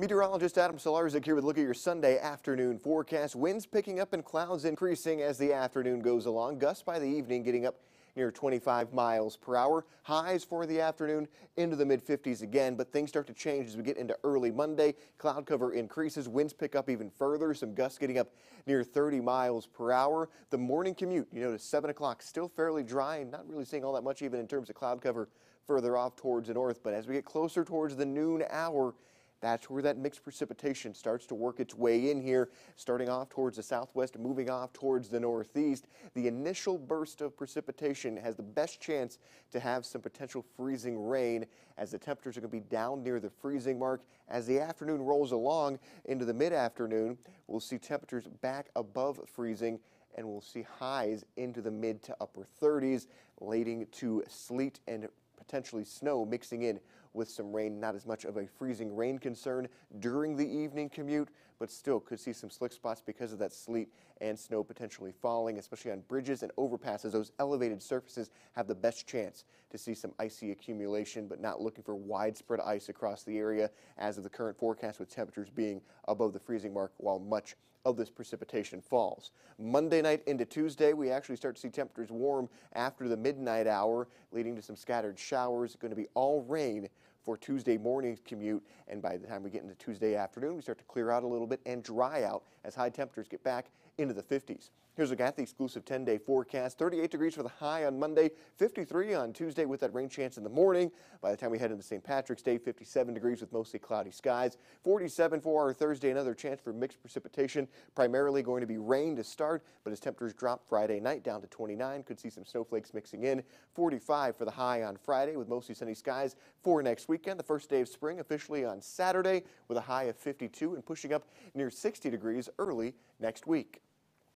Meteorologist Adam Solarzik here with a look at your Sunday afternoon forecast. Winds picking up and clouds increasing as the afternoon goes along. Gusts by the evening getting up near 25 miles per hour. Highs for the afternoon into the mid 50s again, but things start to change as we get into early Monday. Cloud cover increases, winds pick up even further, some gusts getting up near 30 miles per hour. The morning commute, you notice 7 o'clock, still fairly dry and not really seeing all that much even in terms of cloud cover further off towards the north. But as we get closer towards the noon hour, that's where that mixed precipitation starts to work its way in here, starting off towards the southwest, moving off towards the northeast. The initial burst of precipitation has the best chance to have some potential freezing rain as the temperatures are going to be down near the freezing mark. As the afternoon rolls along into the mid-afternoon, we'll see temperatures back above freezing and we'll see highs into the mid to upper 30s, leading to sleet and potentially snow mixing in with some rain, not as much of a freezing rain concern during the evening commute but still could see some slick spots because of that sleet and snow potentially falling, especially on bridges and overpasses. Those elevated surfaces have the best chance to see some icy accumulation, but not looking for widespread ice across the area as of the current forecast with temperatures being above the freezing mark while much of this precipitation falls. Monday night into Tuesday, we actually start to see temperatures warm after the midnight hour, leading to some scattered showers. It's going to be all rain for Tuesday morning's commute. And by the time we get into Tuesday afternoon, we start to clear out a little bit and dry out as high temperatures get back into the 50s. Here's a look at the exclusive 10-day forecast. 38 degrees for the high on Monday, 53 on Tuesday with that rain chance in the morning. By the time we head into St. Patrick's Day, 57 degrees with mostly cloudy skies. 47 for our Thursday, another chance for mixed precipitation. Primarily going to be rain to start, but as temperatures drop Friday night down to 29, could see some snowflakes mixing in. 45 for the high on Friday with mostly sunny skies for next week weekend. The first day of spring officially on Saturday with a high of 52 and pushing up near 60 degrees early next week.